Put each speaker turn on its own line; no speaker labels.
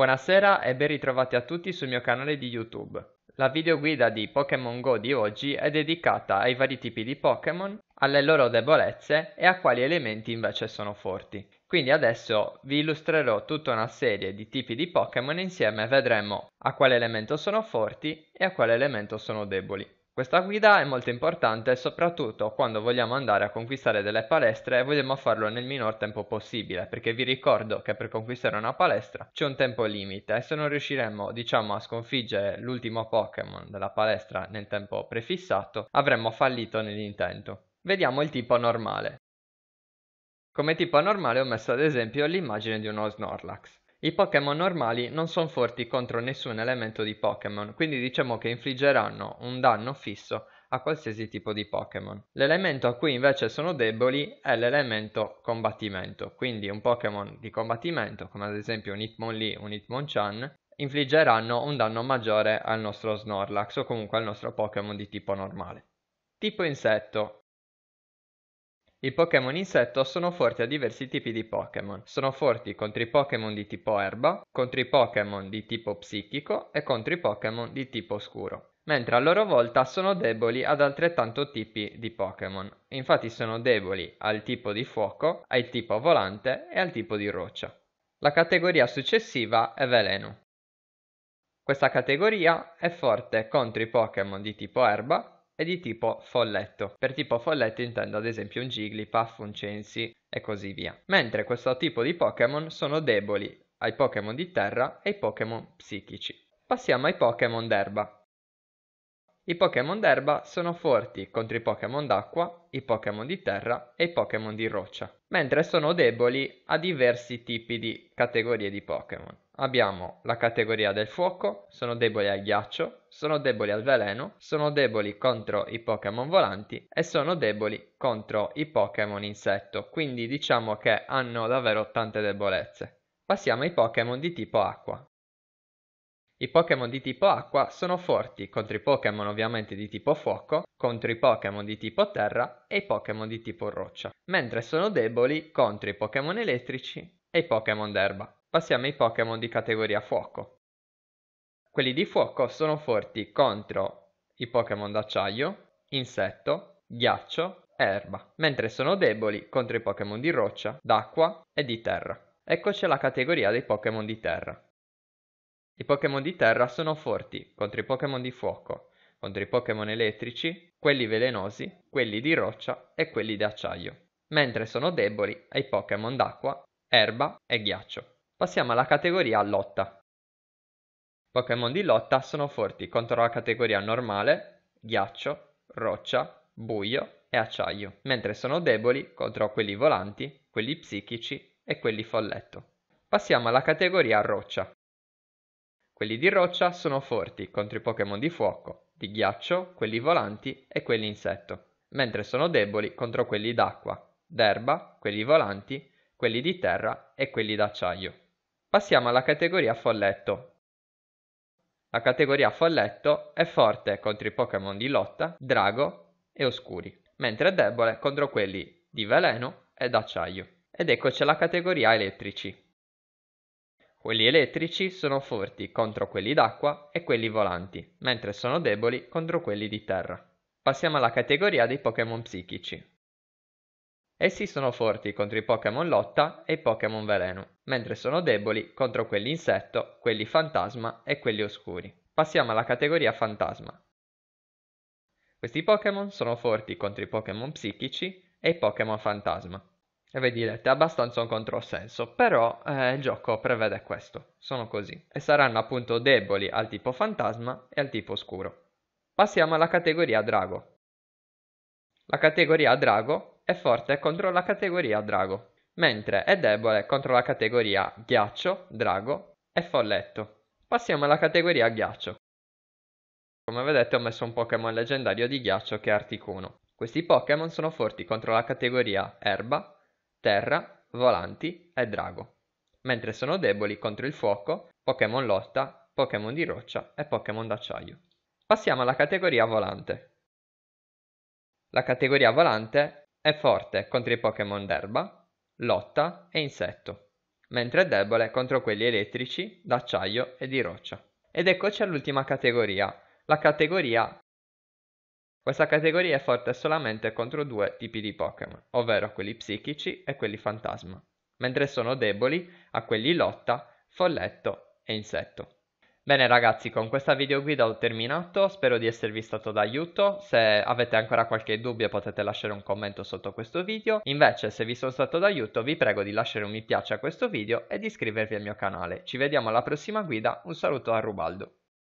Buonasera e ben ritrovati a tutti sul mio canale di YouTube. La videoguida di Pokémon Go di oggi è dedicata ai vari tipi di Pokémon, alle loro debolezze e a quali elementi invece sono forti. Quindi adesso vi illustrerò tutta una serie di tipi di Pokémon e insieme vedremo a quale elemento sono forti e a quale elemento sono deboli. Questa guida è molto importante soprattutto quando vogliamo andare a conquistare delle palestre e vogliamo farlo nel minor tempo possibile perché vi ricordo che per conquistare una palestra c'è un tempo limite e se non riusciremo diciamo a sconfiggere l'ultimo Pokémon della palestra nel tempo prefissato avremmo fallito nell'intento. Vediamo il tipo normale. Come tipo normale ho messo ad esempio l'immagine di uno Snorlax. I Pokémon normali non sono forti contro nessun elemento di Pokémon, quindi diciamo che infliggeranno un danno fisso a qualsiasi tipo di Pokémon. L'elemento a cui invece sono deboli è l'elemento combattimento, quindi un Pokémon di combattimento, come ad esempio un Hitmonlee, un Hitmonchan, infliggeranno un danno maggiore al nostro Snorlax o comunque al nostro Pokémon di tipo normale. Tipo insetto, i Pokémon insetto sono forti a diversi tipi di Pokémon. Sono forti contro i Pokémon di tipo erba, contro i Pokémon di tipo psichico e contro i Pokémon di tipo oscuro. Mentre a loro volta sono deboli ad altrettanto tipi di Pokémon. Infatti sono deboli al tipo di fuoco, al tipo volante e al tipo di roccia. La categoria successiva è veleno. Questa categoria è forte contro i Pokémon di tipo erba, è di tipo folletto. Per tipo folletto intendo ad esempio un Jigglypuff, un Censi e così via. Mentre questo tipo di Pokémon sono deboli ai Pokémon di terra e ai Pokémon psichici. Passiamo ai Pokémon d'erba. I Pokémon d'erba sono forti contro i Pokémon d'acqua, i Pokémon di terra e i Pokémon di roccia, mentre sono deboli a diversi tipi di categorie di Pokémon abbiamo la categoria del fuoco, sono deboli al ghiaccio, sono deboli al veleno, sono deboli contro i Pokémon volanti e sono deboli contro i Pokémon insetto, quindi diciamo che hanno davvero tante debolezze. Passiamo ai Pokémon di tipo acqua. I Pokémon di tipo acqua sono forti contro i Pokémon ovviamente di tipo fuoco, contro i Pokémon di tipo terra e i Pokémon di tipo roccia, mentre sono deboli contro i Pokémon elettrici e i Pokémon d'erba. Passiamo ai Pokémon di categoria fuoco. Quelli di fuoco sono forti contro i Pokémon d'acciaio, insetto, ghiaccio e erba, mentre sono deboli contro i Pokémon di roccia, d'acqua e di terra. Eccoci alla categoria dei Pokémon di terra. I Pokémon di terra sono forti contro i Pokémon di fuoco, contro i Pokémon elettrici, quelli velenosi, quelli di roccia e quelli d'acciaio, mentre sono deboli ai Pokémon d'acqua, erba e ghiaccio. Passiamo alla categoria lotta. Pokémon di lotta sono forti contro la categoria normale, ghiaccio, roccia, buio e acciaio, mentre sono deboli contro quelli volanti, quelli psichici e quelli folletto. Passiamo alla categoria roccia. Quelli di roccia sono forti contro i Pokémon di fuoco, di ghiaccio, quelli volanti e quelli insetto, mentre sono deboli contro quelli d'acqua, d'erba, quelli volanti, quelli di terra e quelli d'acciaio. Passiamo alla categoria Folletto. La categoria Folletto è forte contro i Pokémon di lotta, Drago e Oscuri, mentre è debole contro quelli di Veleno ed Acciaio. Ed eccoci alla categoria Elettrici. Quelli elettrici sono forti contro quelli d'acqua e quelli volanti, mentre sono deboli contro quelli di terra. Passiamo alla categoria dei Pokémon psichici. Essi sono forti contro i Pokémon lotta e i Pokémon veleno, mentre sono deboli contro quelli insetto, quelli fantasma e quelli oscuri. Passiamo alla categoria fantasma. Questi Pokémon sono forti contro i Pokémon psichici e i Pokémon fantasma. E voi direte, abbastanza un controsenso, però eh, il gioco prevede questo, sono così. E saranno appunto deboli al tipo fantasma e al tipo oscuro. Passiamo alla categoria drago. La categoria drago è forte contro la categoria drago, mentre è debole contro la categoria ghiaccio, drago e folletto. Passiamo alla categoria ghiaccio. Come vedete ho messo un Pokémon leggendario di ghiaccio che è Articuno. Questi Pokémon sono forti contro la categoria erba, terra, volanti e drago, mentre sono deboli contro il fuoco, Pokémon lotta, Pokémon di roccia e Pokémon d'acciaio. Passiamo alla categoria volante. La categoria volante è forte contro i Pokémon d'erba, lotta e insetto, mentre è debole contro quelli elettrici, d'acciaio e di roccia. Ed eccoci all'ultima categoria, la categoria questa categoria è forte solamente contro due tipi di Pokémon, ovvero quelli psichici e quelli fantasma, mentre sono deboli a quelli lotta, folletto e insetto. Bene ragazzi, con questa videoguida ho terminato, spero di esservi stato d'aiuto, se avete ancora qualche dubbio potete lasciare un commento sotto questo video, invece se vi sono stato d'aiuto vi prego di lasciare un mi piace a questo video e di iscrivervi al mio canale. Ci vediamo alla prossima guida, un saluto da Rubaldo.